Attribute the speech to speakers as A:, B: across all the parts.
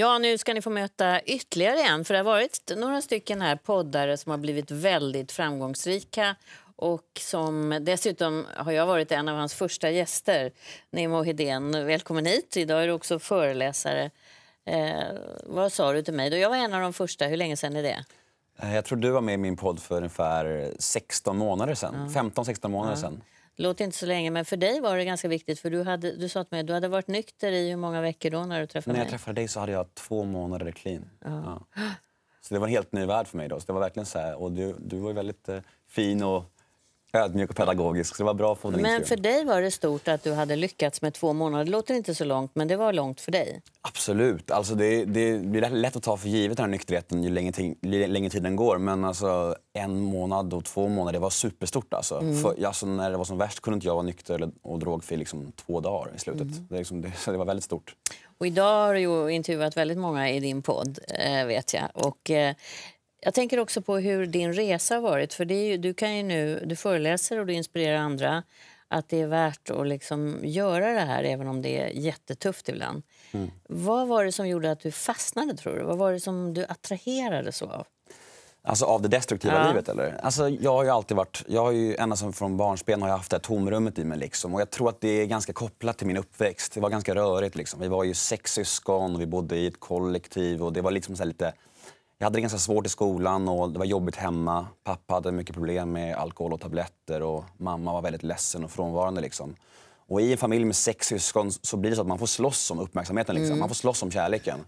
A: Ja, nu ska ni få möta ytterligare en. För Det har varit några stycken här poddare som har blivit väldigt framgångsrika. Och som Dessutom har jag varit en av hans första gäster, Nemo Hedén. Välkommen hit. Idag är du också föreläsare. Eh, vad sa du till mig? Då jag var en av de första. Hur länge sen är det?
B: Eh, jag tror du var med i min podd för ungefär 16 månader sen. Ja. 15-16 månader ja. sen
A: låter inte så länge, men för dig var det ganska viktigt. För Du, hade, du sa till du hade varit nykter i hur många veckor då när du träffade mig? När jag
B: träffade dig så hade jag två månader clean. Ja. Så det var en helt ny värld för mig då. Så det var verkligen så här, och du, du var väldigt eh, fin och ödmjuk och pedagogisk. Så det var bra att få den Men för
A: dig var det stort att du hade lyckats med två månader. Det låter inte så långt, men det var långt för dig.
B: Absolut. Alltså det, det blir lätt att ta för givet den här nykterheten ju längre, ju längre tiden går. Men alltså, en månad och två månader, det var superstort. Alltså. Mm. För, alltså, när det var som värst kunde inte jag vara nykter och drogfri liksom, två dagar i slutet. Mm. Det, liksom, det, det var väldigt stort.
A: Och idag har du intervjuat väldigt många i din podd, eh, vet jag. Och eh, jag tänker också på hur din resa har varit. För ju, du, kan ju nu, du föreläser och du inspirerar andra att det är värt att liksom göra det här även om det är jättetufft ibland. Mm. Vad var det som gjorde att du fastnade tror du? Vad var det som du attraherades av?
B: Alltså av det destruktiva ja. livet eller? Alltså jag har ju alltid varit, jag har ju ända sedan från barnsben har jag haft det här tomrummet i mig liksom. Och jag tror att det är ganska kopplat till min uppväxt. Det var ganska rörigt liksom. Vi var ju sex syskon och vi bodde i ett kollektiv och det var liksom så lite jag hade det ganska svårt i skolan och det var jobbigt hemma. Pappa hade mycket problem med alkohol och tabletter och mamma var väldigt ledsen och frånvarande. Liksom. Och I en familj med sex syskon så blir det så att man får slåss om uppmärksamheten. Liksom. Mm. Man får slåss om kärleken.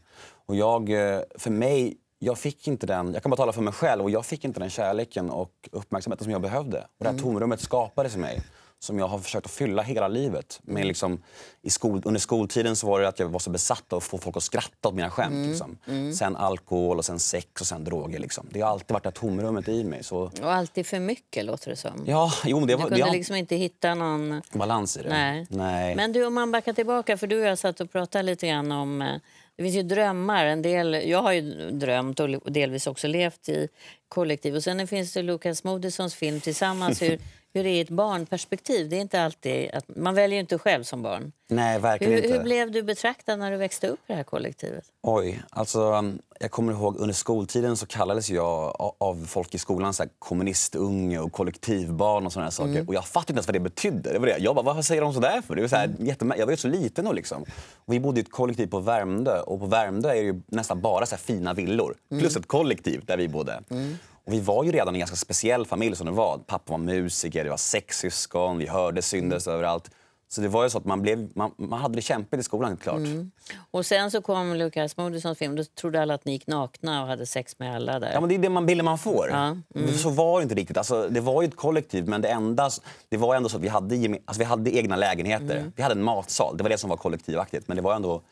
B: Och jag, eh, för mig, jag fick inte den, jag kan bara tala för mig själv, och jag fick inte den kärleken och uppmärksamheten som jag behövde. Och det här mm. tomrummet skapades i mig som jag har försökt att fylla hela livet. Med liksom, i skol, under skoltiden så var det att jag var så besatt av att få folk att skratta åt mina skämt. Mm. Liksom. Mm. Sen alkohol, och sen sex och sen droger. Liksom. Det har alltid varit det tomrummet i mig. Så... Och
A: alltid för mycket, låter det som. Ja, jo, det var, du kunde jag... liksom inte hitta någon... Balans i det. Nej. Nej. Men du, om man backar tillbaka, för du och jag satt och pratade lite grann om eh, det finns ju drömmar. En del, jag har ju drömt och delvis också levt i kollektiv. Och sen finns det Lukas Moodyssons film Tillsammans hur hur det är i ett barnperspektiv. Det är inte alltid att, man väljer ju inte själv som barn.
B: Nej, verkligen hur, inte. Hur blev
A: du betraktad när du växte upp i det här kollektivet?
B: Oj, alltså jag kommer ihåg under skoltiden så kallades jag av folk i skolan så här, kommunistunge och kollektivbarn och sådana saker. Mm. Och jag fattade inte ens vad det betydde. Det var det. Jag bara, vad säger de så för? Det var så här, mm. jättemär- jag var ju så liten då liksom. Och vi bodde i ett kollektiv på Värmdö och på Värmdö är det ju nästan bara så här, fina villor. Mm. Plus ett kollektiv där vi bodde. Mm. Och vi var ju redan en ganska speciell familj som det var. Pappa var musiker, det var sex syskon, vi hörde syndes mm. överallt. Så det var ju så att man, blev, man, man hade det kämpigt i skolan, klart.
A: Mm. Och sen så kom Lukas Moodyssons film. Då trodde alla att ni gick nakna och hade sex med alla där. Ja, men det är den man, bilden man får. Ja.
B: Mm. Så var det inte riktigt. Alltså, det var ju ett kollektiv, men det, enda, det var ändå så att vi hade, alltså, vi hade egna lägenheter. Mm. Vi hade en matsal. Det var det som var kollektivaktigt. Men det var ändå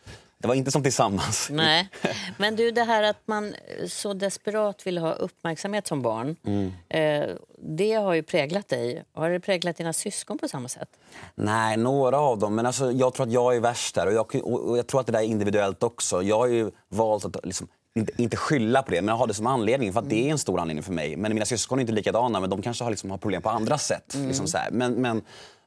B: det var inte som tillsammans.
A: Nej. Men du, det här att man så desperat vill ha uppmärksamhet som barn. Mm. Eh, det har ju präglat dig. Har det präglat dina syskon på samma sätt? Nej,
B: några av dem. Men alltså, jag tror att jag är värst där. Och jag, och jag tror att det är individuellt också. Jag har ju valt att liksom, inte, inte skylla på det, men ha det som anledning. För det är en stor anledning för mig. Men mina syskon är inte likadana, men de kanske har, liksom, har problem på andra sätt. Liksom mm. Liksom men, men,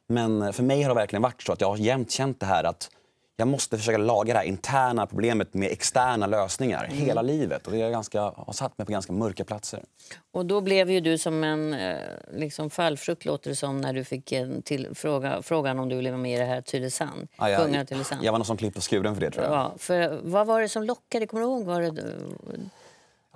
B: men för mig har det verkligen varit så att jag har jämt känt det här att jag måste försöka laga det här interna problemet med externa lösningar mm. hela livet. Och det är ganska, har satt mig på ganska mörka platser.
A: Och då blev ju du som en eh, liksom fallfrukt, låter det som, när du fick en till, fråga, frågan om du ville vara med i det här Tylösand. Ah, ja, Tylösand.
B: Jag var någon som klippte skuren för det tror jag. Ja,
A: för, vad var det som lockade? Kommer du ihåg? Var det...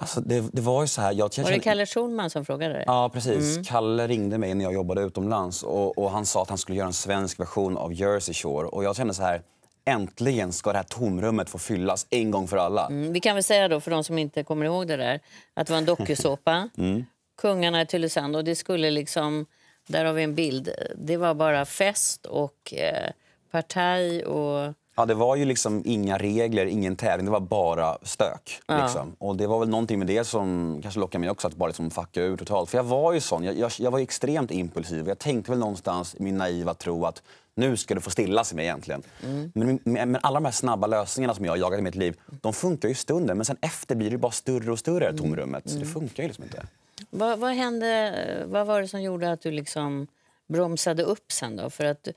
B: Alltså det, det, var ju så här, jag, jag var det Kalle
A: Schulman som frågade dig? Ja, precis. Mm.
B: Kalle ringde mig när jag jobbade utomlands och, och, han sa att han skulle göra en svensk version av Jersey Shore. Och jag kände så här, Äntligen ska det här tomrummet få fyllas en gång för alla.
A: Mm, vi kan väl säga då för de som inte kommer ihåg det där att det var en dokusåpa. mm. Kungarna i Tylösand och det skulle liksom, där har vi en bild, det var bara fest och eh, partaj och
B: Ja, det var ju liksom inga regler, ingen tävling, det var bara stök. Ja. Liksom. Och det var väl någonting med det som kanske lockade mig också att bara liksom fucka ur totalt. För jag var ju sån, jag, jag, jag var extremt impulsiv. Jag tänkte väl någonstans i min naiva tro att nu ska du få stilla sig med egentligen. Mm. Men, men, alla de här snabba lösningarna som jag har jagat i mitt liv, de funkar ju i stunden. Men sen efter blir det bara större och större mm. tomrummet. Mm. Så det mm. funkar ju liksom inte.
A: Vad, vad, hände, vad var det som gjorde att du liksom bromsade upp sen då? För att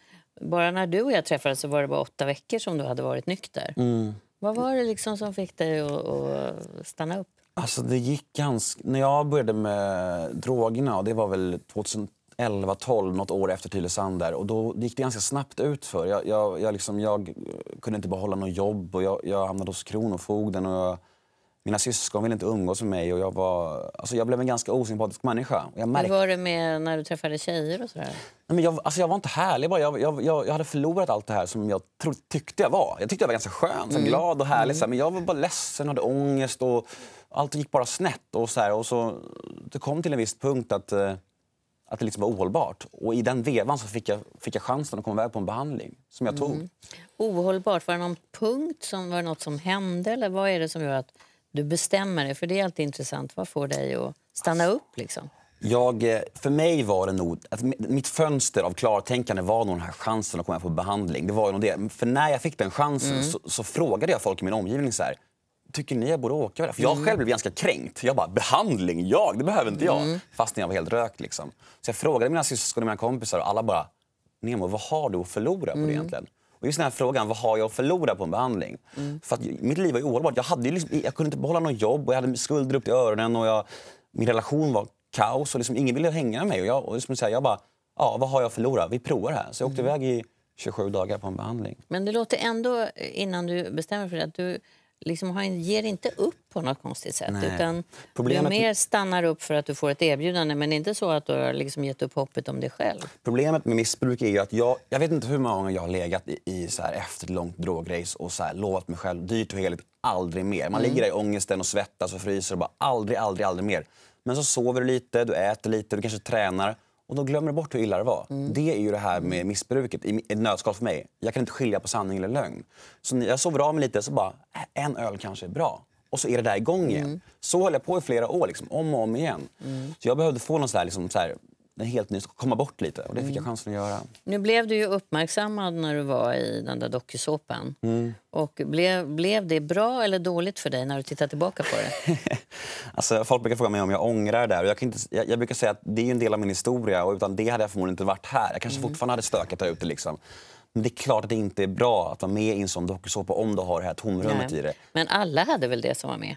A: bara när du och jag träffades så var det bara åtta veckor som du hade varit nykter. Mm. Vad var det liksom som fick dig att, att stanna upp?
B: Alltså det gick ganska... När jag började med drogerna, och det var väl 2000 11, 12, nåt år efter Tylösand. Där. Och då gick det ganska snabbt ut för. Jag, jag, jag, liksom, jag kunde inte behålla något jobb och jag, jag hamnade hos Kronofogden. Och jag, mina syskon ville inte umgås med mig. Och jag, var, alltså jag blev en ganska osympatisk människa. jag märkte...
A: Hur var det med när du träffade tjejer? och sådär? Nej,
B: men jag, alltså jag var inte härlig. Bara. Jag, jag, jag, hade förlorat allt det här som jag tro, tyckte jag var. Jag tyckte jag var ganska skön, mm. glad och härlig. Mm. Men jag var bara ledsen och hade ångest. Och allt gick bara snett. Och så här, och så, det kom till en viss punkt att... Eh, att det liksom var ohållbart. Och I den vevan så fick jag, fick jag chansen att komma iväg på en behandling som jag tog. Mm.
A: Ohållbart, var det någon punkt, som, var något som hände eller vad är det som gör att du bestämmer dig? För det är alltid intressant. Vad får dig att stanna alltså, upp liksom?
B: Jag, eh, för mig var det nog, att mitt fönster av klartänkande var nog den här chansen att komma på behandling. Det var nog det. För när jag fick den chansen mm. så, så, frågade jag folk i min omgivning så här, tycker ni jag borde åka För jag mm. själv blev ganska kränkt. Jag bara, behandling, jag, det behöver inte jag. Mm. Fast jag var helt rökt liksom. Så jag frågade mina syskon och mina kompisar och alla bara, Nemo, vad har du att förlora på det mm. egentligen? Och just den här frågan, vad har jag att förlora på en behandling? Mm. För att mitt liv var ohållbart. Jag, hade liksom, jag kunde inte behålla något jobb och jag hade skulder upp till öronen och jag, min relation var kaos och liksom, ingen ville hänga med mig. Och jag, och liksom, så här, jag bara, ja, vad har jag att förlora? Vi provar här. Så jag åkte mm. iväg i 27 dagar på en behandling.
A: Men det låter ändå, innan du bestämmer för det, att du liksom har, ger inte upp på något konstigt sätt. Nej. Utan Problemet... Du mer stannar upp för att du får ett erbjudande men inte så att du har liksom gett upp hoppet om dig själv.
B: Problemet med missbruk är ju att jag, jag vet inte hur många gånger jag har legat i, i så här efter ett långt drograce och så här lovat mig själv dyrt och heligt aldrig mer. Man mm. ligger där i ångesten och svettas och fryser och bara aldrig, aldrig, aldrig mer. Men så sover du lite, du äter lite, du kanske tränar och de glömmer bort hur illa det var. Mm. Det är ju det här med mm. missbruket i ett nötskal för mig. Jag kan inte skilja på sanning eller lögn. Så jag sover av mig lite så bara, äh, en öl kanske är bra. Och så är det där igång igen. Mm. Så höll jag på i flera år, liksom, om och om igen. Mm. Så jag behövde få någon sån här, liksom, så här, en helt ny komma bort lite. Och det fick jag mm. chansen att göra.
A: Nu blev du ju uppmärksammad när du var i den där dokusåpan. Mm. Och blev, blev det bra eller dåligt för dig när du tittar tillbaka på det?
B: alltså, folk brukar fråga mig om jag ångrar det jag, jag, jag, brukar säga att det är en del av min historia och utan det hade jag förmodligen inte varit här. Jag kanske mm. fortfarande hade stökat där ute. Liksom. Men det är klart att det inte är bra att vara med i en sån dokusåpa om du har det här tomrummet Nej. i det.
A: Men alla hade väl det som var med?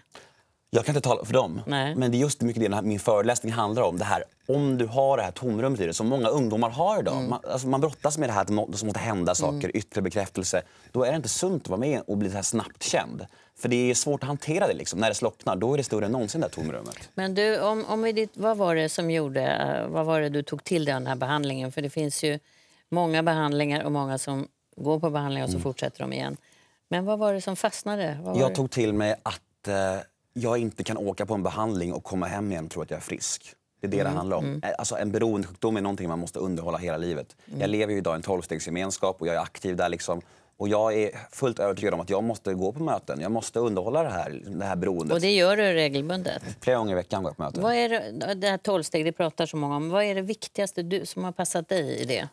B: Jag kan inte tala för dem. Nej. Men det är just mycket det min föreläsning handlar om. Det här, om du har det här tomrummet i dig, som många ungdomar har idag. Mm. Man, alltså, man brottas med det här att det måste hända mm. saker, mm. yttre bekräftelse. Då är det inte sunt att vara med och bli så här snabbt känd. För det är svårt att hantera det. Liksom. När det slocknar, då är det större än någonsin det tomrummet.
A: Men du, om, om det, vad var det som gjorde, eh, vad var det du tog till dig av den här behandlingen? För det finns ju många behandlingar och många som går på behandlingar och så mm. fortsätter de igen. Men vad var det som fastnade? Vad jag tog
B: till mig att eh, jag inte kan åka på en behandling och komma hem igen och tro att jag är frisk. Det är det mm. det handlar om. Mm. Eh, alltså, en beroendesjukdom är någonting man måste underhålla hela livet. Mm. Jag lever ju idag i en tolvstegsgemenskap och jag är aktiv där. Liksom. Och jag är fullt övertygad om att jag måste gå på möten. Jag måste underhålla det här, det här beroendet. Och det gör
A: du regelbundet?
B: Flera gånger i veckan går jag på möten.
A: Vad är det, det här tolvsteg du pratar så många om, vad är det viktigaste du, som har passat dig i det?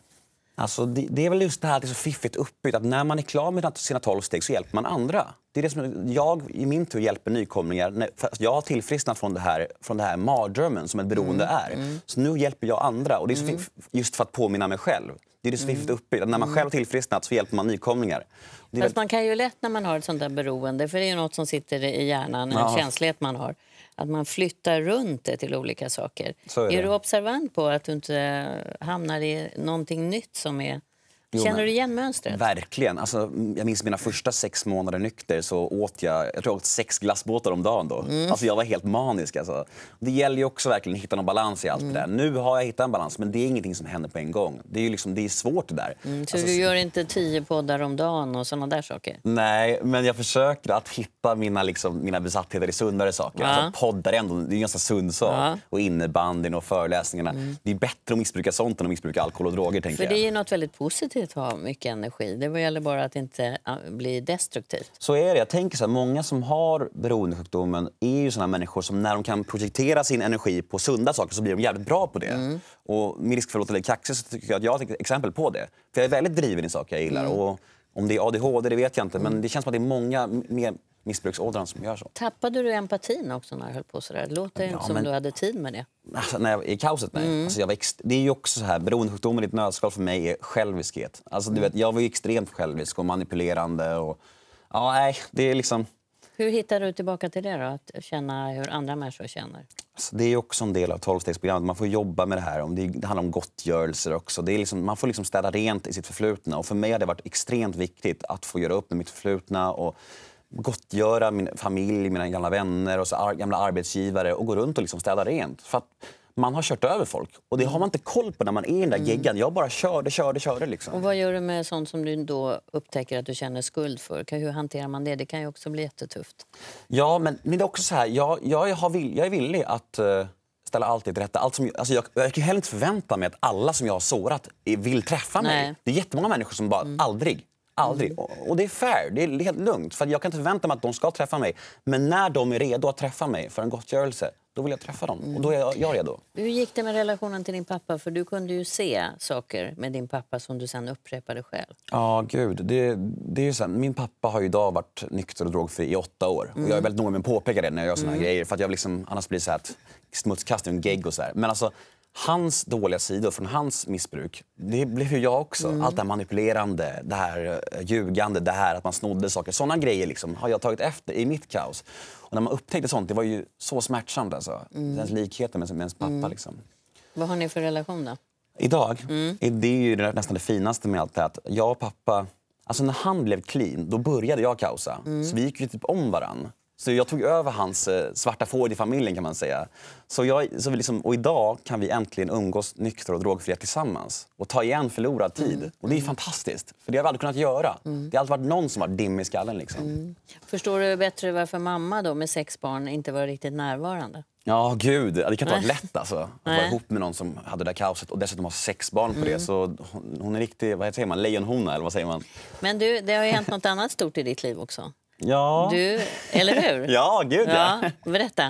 B: Alltså, det, det, är väl just det här att det är så fiffigt uppbyggt. Att när man är klar med sina tolv steg så hjälper man andra. Det är det som jag i min tur hjälper nykomlingar. Jag har tillfrisknat från det här, från det här mardrömmen som ett mm, beroende mm. är. Så nu hjälper jag andra. Och det är så mm. fiff, just för att påminna mig själv. Det är det så fiffigt mm. uppbyggt. Att när man själv har tillfrisknat så hjälper man nykomlingar. Fast
A: man kan ju lätt när man har ett sånt där beroende, för det är ju något som sitter i hjärnan, en ja. känslighet man har att man flyttar runt det till olika saker. Är, är, du observant på att du inte hamnar i någonting nytt som är Jo, Känner du igen mönstret?
B: Verkligen. Alltså, jag minns mina första sex månader nykter. så åt Jag jag tror jag åt sex glassbåtar om dagen. Då. Mm. Alltså, jag var helt manisk. Alltså. Det gäller ju också verkligen att hitta någon balans i allt mm. det där. Nu har jag hittat en balans, men det är ingenting som händer på en gång. Det är, ju liksom, det är svårt det där. Mm, så alltså, du gör
A: inte tio poddar om dagen och såna där saker?
B: Nej, men jag försöker att hitta mina, liksom, mina besattheter i sundare saker. Alltså, ja. Alltså, poddar ändå det är en ganska sund sak. Ja. Och innebandyn och föreläsningarna. Mm. Det är bättre att missbruka sånt än att missbruka alkohol och droger. Tänker För det
A: är ju något väldigt positivt samtidigt ha mycket energi. Det gäller bara att inte bli destruktiv.
B: Så är det. Jag tänker så här, många som har beroendesjukdomen är ju såna människor som när de kan projektera sin energi på sunda saker så blir de jävligt bra på det. Mm. Och med risk för att låta kaxig så tycker jag att jag är ett exempel på det. För jag är väldigt driven i saker jag gillar. Mm. Och om det är ADHD det vet jag inte, men mm. det känns som att det är många mer missbruksåldern som gör
A: så. Tappade du empatin också när du höll på sådär? Det låter ja, som men... du hade tid med det.
B: Alltså, när jag, I kaoset? Nej. Mm. Alltså, jag växt, det är ju också så här, beroendesjukdomen i ett nötskal för mig är själviskhet. Alltså, du mm. vet, jag var extremt självisk och manipulerande. Och, ja, nej, det är liksom...
A: Hur hittar du tillbaka till det då? Att känna hur andra människor känner?
B: Alltså, det är också en del av tolvstegsprogrammet. Man får jobba med det här. Det, det handlar om gottgörelser också. Det är liksom, man får liksom städa rent i sitt förflutna. Och för mig har det varit extremt viktigt att få göra upp med mitt förflutna. Och gottgöra min familj, mina gamla vänner och så ar gamla arbetsgivare och gå runt och liksom städa rent. För man har kört över folk. Och det har man inte koll på när man är i den där mm. geggan. Jag bara körde, körde, körde. Liksom. Och
A: vad gör du med sånt som du då upptäcker att du känner skuld för? Hur hanterar man det? Det kan ju också bli jättetufft.
B: Ja, men, men det är också så här. Jag, jag, har vill, jag är villig att uh, ställa allt till rätta. Allt som, alltså jag, jag kan heller inte förvänta mig att alla som jag har sårat vill träffa Nej. mig. Det är jättemånga människor som bara mm. aldrig Aldrig. Mm. Och det är fair, det är helt lugnt. För jag kan inte förvänta mig att de ska träffa mig. Men när de är redo att träffa mig för en gottgörelse, då vill jag träffa dem. Och då är jag, jag redo.
A: Hur gick det med relationen till din pappa? För du kunde ju se saker med din pappa som du sen upprepade själv.
B: Ja, gud. Det, det är ju så här, min pappa har idag varit nykter och drogfri i åtta år. Mm. Och jag är mm. väldigt noga med att påpeka det när jag gör såna mm. grejer. För att jag liksom, annars blir det så här att smutskastning, gegg och så här. Men alltså, hans dåliga sidor från hans missbruk, det blev ju jag också. Mm. Allt det här manipulerande, det här eh, ljugande, det här att man snodde saker. Sådana grejer liksom, har jag tagit efter i mitt kaos. Och när man upptäckte sånt, det var ju så smärtsamt alltså. Mm. Den likheten med, med ens pappa mm. liksom.
A: Vad har ni för relation då?
B: Idag, mm. är det är ju nästan det finaste med allt det att jag och pappa Alltså när han blev clean, då började jag kaosa. Mm. Så vi gick ju typ om varann. Så jag tog över hans eh, svarta får i familjen kan man säga. Så jag, så vi liksom, och idag kan vi äntligen umgås nyktra och drogfria tillsammans och ta igen förlorad mm. tid. Mm. Och det är mm. fantastiskt, för det har vi aldrig kunnat göra. Mm. Det har alltid varit någon som varit dimmig i skallen. Liksom. Mm.
A: Förstår du bättre varför mamma då med sex barn inte var riktigt närvarande?
B: Ja, gud. Det kan inte vara lätt alltså, att Nej. vara ihop med någon som hade det där kaoset och dessutom ha sex barn på mm. det. Så hon, är riktig, vad säger man, lejonhona eller vad säger man?
A: Men du, det har ju hänt något annat stort i ditt liv också.
B: Ja. Du, eller hur? ja, gud ja.
A: ja. Berätta.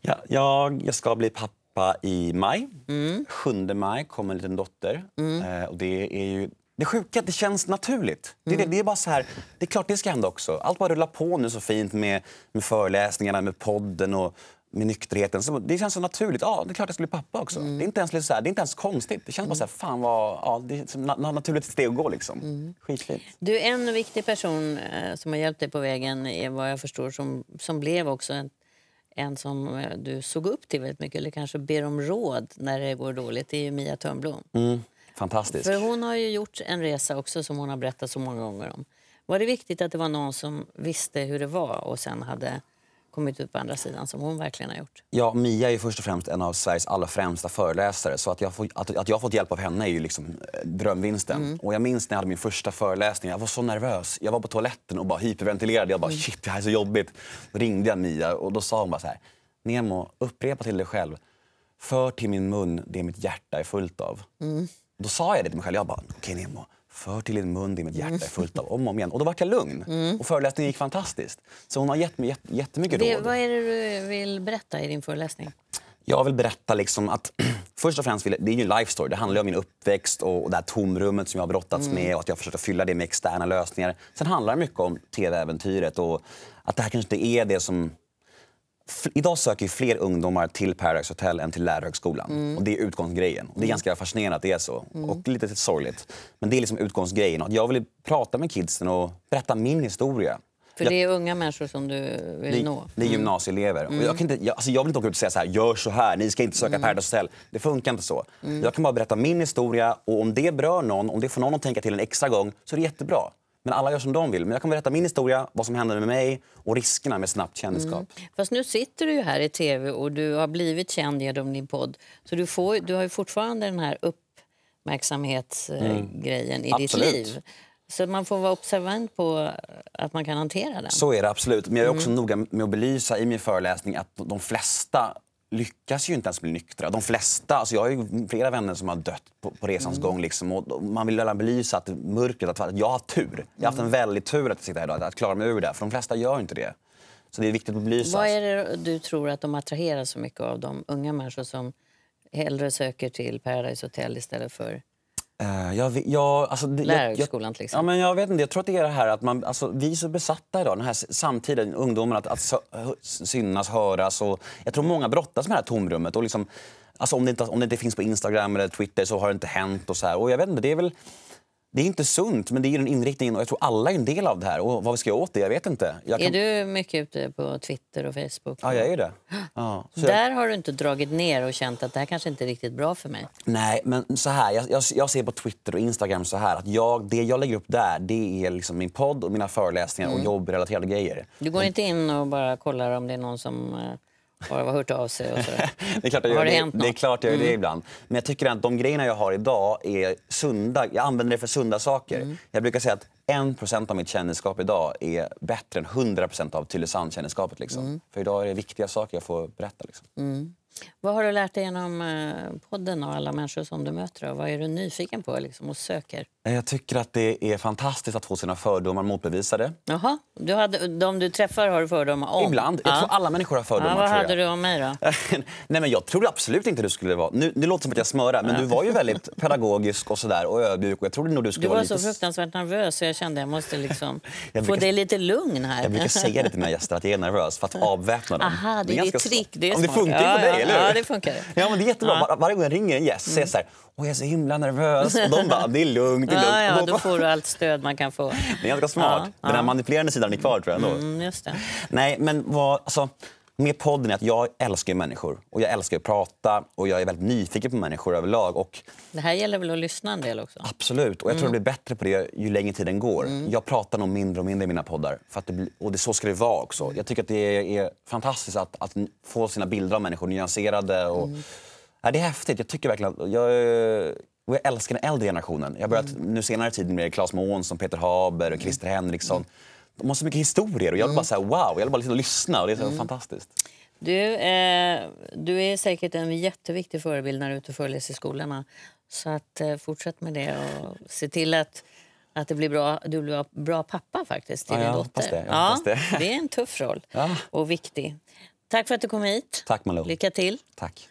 B: Ja, jag, jag ska bli pappa i maj. Mm. 7 maj kommer en liten dotter. Mm. Eh, och det är ju det sjuka det känns naturligt. Det, är det, mm. det är bara så här, det är klart det ska hända också. Allt bara rullar på nu så fint med, med föreläsningarna, med podden och med nykterheten. det känns så naturligt. Ja, det är klart jag skulle bli pappa också. Mm. Det, är inte ens så här, det är inte ens konstigt. Det känns mm. bara så här, fan vad... Ja, det är ett naturligt steg att gå liksom. Mm. Skitfint.
A: Du, en viktig person eh, som har hjälpt dig på vägen är vad jag förstår som, som blev också en, en som eh, du såg upp till väldigt mycket eller kanske ber om råd när det går dåligt. Det är Mia Törnblom.
B: Mm. Fantastisk. För
A: hon har ju gjort en resa också som hon har berättat så många gånger om. Var det viktigt att det var någon som visste hur det var och sen hade kommit ut på andra sidan som hon verkligen har gjort.
B: Ja, Mia är först och främst en av Sveriges allra främsta föreläsare så att jag, får, att, att jag fått hjälp av henne är ju liksom eh, drömvinsten. Mm. Och jag minns när jag hade min första föreläsning, jag var så nervös. Jag var på toaletten och bara hyperventilerade. Jag bara mm. shit, det här är så jobbigt. Då ringde jag Mia och då sa hon bara så här, Nemo, upprepa till dig själv. För till min mun det mitt hjärta är fullt av. Mm. Då sa jag det till mig själv, jag bara okej okay, Nemo, för till din mun det mitt hjärta är mm. fullt av om och om igen. Och då vart jag lugn. Mm. Och föreläsningen gick fantastiskt. Så hon har gett mig jätt, jättemycket det, råd.
A: Vad är det du vill berätta i din föreläsning?
B: Jag vill berätta liksom att först och främst, det är ju en life story. Det handlar om min uppväxt och det här tomrummet som jag har brottats mm. med och att jag försöker fylla det med externa lösningar. Sen handlar det mycket om tv-äventyret och att det här kanske inte är det som Idag söker fler ungdomar till Paradise Hotel än till lärarhögskolan. Mm. Och det är utgångsgrejen. Och det är mm. ganska fascinerande att det är så. Mm. Och lite sorgligt. Men det är liksom utgångsgrejen. Jag vill prata med kidsen och berätta min historia. För det
A: är unga människor som du vill det, nå? Det är mm.
B: gymnasieelever. Mm. Och jag, mm. kan inte, jag, alltså jag vill inte åka ut och säga så här, gör så här, ni ska inte söka mm. Paradise Hotel. Det funkar inte så. Mm. Jag kan bara berätta min historia och om det berör någon, om det får någon att tänka till en extra gång så är det jättebra. Men alla gör som de vill. Men jag kan berätta min historia, vad som hände med mig och riskerna med snabbt kändisskap.
A: Mm. Fast nu sitter du här i tv och du har blivit känd genom din podd. Så du, får, du har ju fortfarande den här uppmärksamhetsgrejen mm. i Absolut. ditt liv. Så man får vara observant på att man kan hantera den. Så är
B: det absolut. Men jag är också mm. noga med att belysa i min föreläsning att de flesta lyckas ju inte ens bli nyktra. De flesta, alltså jag har ju flera vänner som har dött på, på resans mm. gång. Liksom, och man vill belysa att mörkret, att, jag har tur. Jag har haft en mm. väldig tur att sitta här idag, att klara mig ur det. För de flesta gör inte det. Så det är viktigt att belysa. Vad är
A: det du tror att de attraherar så mycket av de unga människor som hellre söker till Paradise Hotel istället för
B: Eh, jag, jag, alltså, Lärarhögskolan jag, till exempel. Ja, men jag, vet inte, jag tror att det är det här att man, alltså, vi är så besatta idag, den här samtiden, ungdomarna, att, att synas, höras. Och, jag tror många brottas med det här tomrummet. Och liksom, alltså, om, det inte, om det inte finns på Instagram eller Twitter så har det inte hänt. Och så här. Och jag vet inte, det är väl... Det är inte sunt, men det är den inriktningen. Och jag tror alla är en del av det här. Och vad ska göra åt det, jag vet inte. Jag kan...
A: Är du mycket ute på Twitter och Facebook? Ja, jag är det.
B: Ja, jag... Där
A: har du inte dragit ner och känt att det här kanske inte är riktigt bra för mig?
B: Nej, men så här. Jag, jag, jag ser på Twitter och Instagram så här att jag, det jag lägger upp där det är liksom min podd och mina föreläsningar mm. och jobbrelaterade grejer.
A: Du går men... inte in och bara kollar om det är någon som eh, har de hört av sig? Och
B: det är klart jag det, det, är klart jag gör det mm. ibland. Men jag tycker att de grejerna jag har idag är sunda. Jag använder det för sunda saker. Mm. Jag brukar säga att 1 av mitt kändisskap idag är bättre än 100 av tylösandkändisskapet. Liksom. Mm. För idag är det viktiga saker jag får berätta. Liksom. Mm.
A: Vad har du lärt dig genom eh, podden och alla människor som du möter? vad är du nyfiken på liksom, och söker?
B: Eh, jag tycker att det är fantastiskt att få sina fördomar motbevisade.
A: Jaha. Du hade, de du träffar har du fördomar om? Ibland. Jag ja. alla människor har fördomar. Ja, vad hade du om mig då?
B: Nej, men jag trodde absolut inte du skulle vara... Nu, nu låter det som att jag smörar, men du var ju väldigt pedagogisk och, sådär, och ödmjuk. jag trodde nog du skulle du var vara så
A: fruktansvärt nervös så jag kände att jag måste liksom jag brukar... få dig lite lugn här. jag brukar säga
B: det till mina gäster, att jag är nervös för att avväpna dem. Aha, det, är, är trick. Det är om det funkar ja, för dig eller hur? Ja, det funkar. Ja, men det är jättebra. Var, varje gång jag ringer en gäst säger jag så här,
A: Åh, jag är så himla nervös. Och de bara, det
B: är lugnt, det är lugnt. Ja, ja, då,
A: får du allt stöd man kan få. Det är ganska smart. Ja, Den här
B: manipulerande sidan är kvar tror jag ändå. Mm, just det. Nej, men vad, alltså, med podden är att jag älskar människor. Och Jag älskar att prata och jag är väldigt nyfiken på människor överlag. Och...
A: Det här gäller väl att lyssna en del också?
B: Absolut. Och jag tror mm. jag blir bättre på det ju längre tiden går. Mm. Jag pratar nog mindre och mindre i mina poddar. För att det, och det, så ska det vara också. Jag tycker att det är fantastiskt att, att få sina bilder av människor nyanserade. Och... Mm. Ja, det är häftigt. Jag tycker verkligen... Jag, och jag älskar den äldre generationen. Jag har börjat mm. nu senare tid med Claes Månsson, Peter Haber och Christer mm. Henriksson. Mm de har så mycket historier och jag vill bara säga wow, jag vill bara liksom lyssna och det är så mm. fantastiskt.
A: Du, eh, du är säkert en jätteviktig förebild när du är ute och föreläser i skolorna. Så att, eh, fortsätt med det och se till att, att det blir bra, du blir bra pappa faktiskt till ja, din dotter. Det, ja, det. det. är en tuff roll ja. och viktig. Tack för att du kom hit. Tack Malou. Lycka till. Tack.